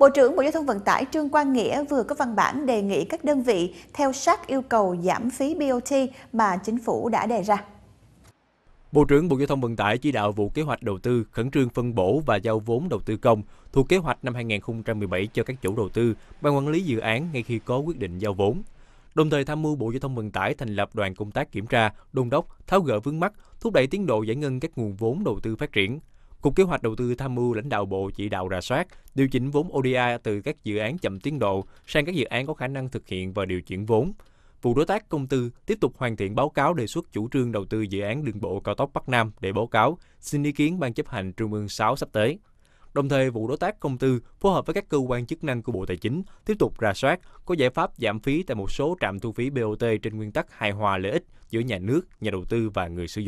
Bộ trưởng Bộ Giao thông Vận tải Trương Quang Nghĩa vừa có văn bản đề nghị các đơn vị theo sát yêu cầu giảm phí BOT mà chính phủ đã đề ra. Bộ trưởng Bộ Giao thông Vận tải chỉ đạo vụ kế hoạch đầu tư khẩn trương phân bổ và giao vốn đầu tư công thuộc kế hoạch năm 2017 cho các chủ đầu tư, ban quản lý dự án ngay khi có quyết định giao vốn. Đồng thời tham mưu Bộ Giao thông Vận tải thành lập đoàn công tác kiểm tra, đôn đốc, tháo gỡ vướng mắt, thúc đẩy tiến độ giải ngân các nguồn vốn đầu tư phát triển, Cục Kế hoạch Đầu tư tham mưu lãnh đạo bộ chỉ đạo rà soát, điều chỉnh vốn ODA từ các dự án chậm tiến độ sang các dự án có khả năng thực hiện và điều chuyển vốn. Vụ đối tác công tư tiếp tục hoàn thiện báo cáo đề xuất chủ trương đầu tư dự án đường bộ cao tốc Bắc Nam để báo cáo xin ý kiến Ban chấp hành Trung ương 6 sắp tới. Đồng thời, vụ đối tác công tư phối hợp với các cơ quan chức năng của Bộ Tài chính tiếp tục rà soát có giải pháp giảm phí tại một số trạm thu phí BOT trên nguyên tắc hài hòa lợi ích giữa nhà nước, nhà đầu tư và người sử dụng.